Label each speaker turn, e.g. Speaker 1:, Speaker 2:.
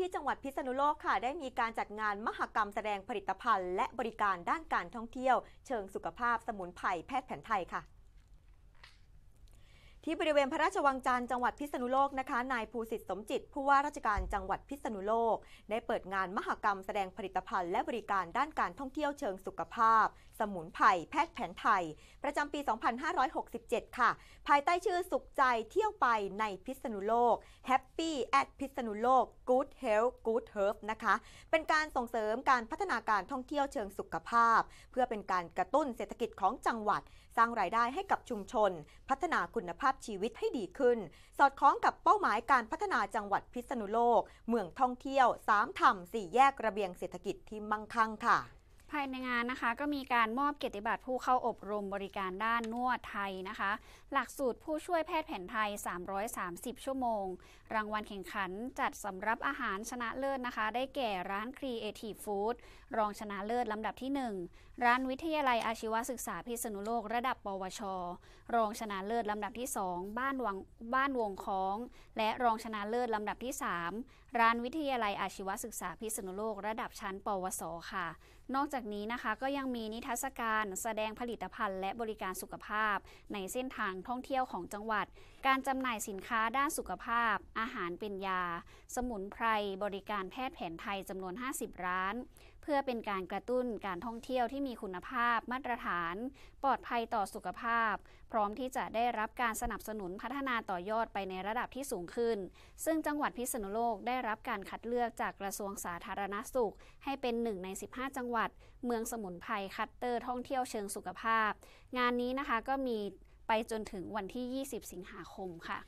Speaker 1: ที่จังหวัดพิษณุโลกค่ะได้มีการจัดงานมหกรรมแสดงผลิตภัณฑ์และบริการด้านการท่องเที่ยว เชิงสุขภาพสมุนไพรแพทย์แผนไทยค่ะที่บริเวณพระราชวังจันทร์จังหวัดพิษณุโลกนะคะ นายภูสิทธิ์สมจิต ผู้ว่าราชการจังหวัดพิษณุโลกได้เปิดงานมหกรรมแสดงผลิตภัณฑ์และบริการด้านการท่องเที่ยวเชิงสุขภาพ สมุนไพรแพทย์แผนไทย ประจำปี 2567 ค่ะ ภายใต้ชื่อสุขใจเที่ยวไปในพิษณุโลก Happy at พิษณุโลก Good Health Good Herb นะคะเป็นการส่งเสริมการพัฒนาการท่องเที่ยวเชิงสุขภาพ เพื่อเป็นการกระตุ้นเศรษฐกิจของจังหวัดสร้างรายได้ให้กับชุมชนพัฒนาคุณภาพาพชีวิตให้ดีขึ้น สอดคล้องกับเป้าหมายการพัฒนาจังหวัดพิษณุโลก เมืองท่องเที่ยว3ธรรม4แยกระเบียงเศรษฐกิจที่มั่งคั่งค่ะ
Speaker 2: ภายในงานนะคะก็มีการมอบเกียรติบัตรผู้เข้าอบรมบริการด้านนวดไทยนะคะ หลักสูตรผู้ช่วยแพทย์แผนไทย 330 ชั่วโมง รางวัลแข่งขันจัดสำรับอาหารชนะเลิศนะคะ ได้แก่ร้าน Creative Food รองชนะเลิศลำดับที่ 1 ร้านวิทยาลัยอาชีวศึกษาพิษณุโลกระดับปวช รองชนะเลิศลำดับที่ 2 บ้านวังบ้านวงคอง และรองชนะเลิศลำดับที่ 3 ร้านวิทยาลัยอาชีวศึกษาพิษณุโลก ระดับชั้นปวสค่ะ นอกจากากนี้นะคะก็ยังมีนิทรรศการแสดงผลิตภัณฑ์และบริการสุขภาพในเส้นทางท่องเที่ยวของจังหวัด การจำหน่ายสินค้าด้านสุขภาพ อาหารเป็นยา สมุนไพรบริการแพทย์แผนไทยจำนวน 50 ร้านเพื่อเป็นการกระตุ้นการท่องเที่ยวที่มีคุณภาพมาตรฐานปลอดภัยต่อสุขภาพ พร้อมที่จะได้รับการสนับสนุนพัฒนาต่อยอดไปในระดับที่สูงขึ้น ซึ่งจังหวัดพิษณุโลกได้รับการคัดเลือกจากกระทรวงสาธารณสุข ให้เป็นหนึ่งใน 15 จังหวัดเมืองสมุนไพรคัตเตอร์ท่องเที่ยวเชิงสุขภาพ งานนี้นะคะก็มีไปจนถึงวันที่ 20 สิงหาคมค่ะ